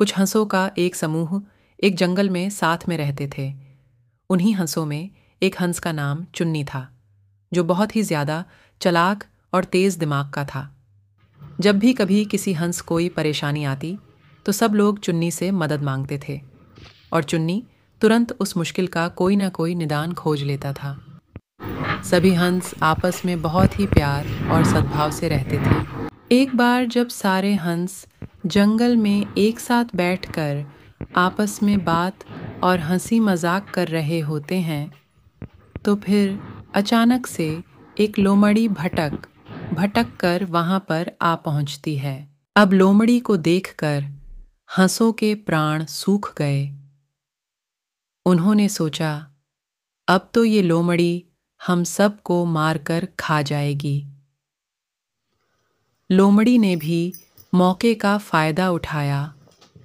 कुछ हंसों का एक समूह एक जंगल में साथ में रहते थे उन्हीं हंसों में एक हंस का नाम चुन्नी था जो बहुत ही ज़्यादा चलाक और तेज़ दिमाग का था जब भी कभी किसी हंस कोई परेशानी आती तो सब लोग चुन्नी से मदद मांगते थे और चुन्नी तुरंत उस मुश्किल का कोई ना कोई निदान खोज लेता था सभी हंस आपस में बहुत ही प्यार और सद्भाव से रहते थे एक बार जब सारे हंस जंगल में एक साथ बैठकर आपस में बात और हंसी मजाक कर रहे होते हैं तो फिर अचानक से एक लोमड़ी भटक भटक कर वहाँ पर आ पहुँचती है अब लोमड़ी को देखकर हंसों के प्राण सूख गए उन्होंने सोचा अब तो ये लोमड़ी हम सबको मारकर खा जाएगी लोमड़ी ने भी मौके का फ़ायदा उठाया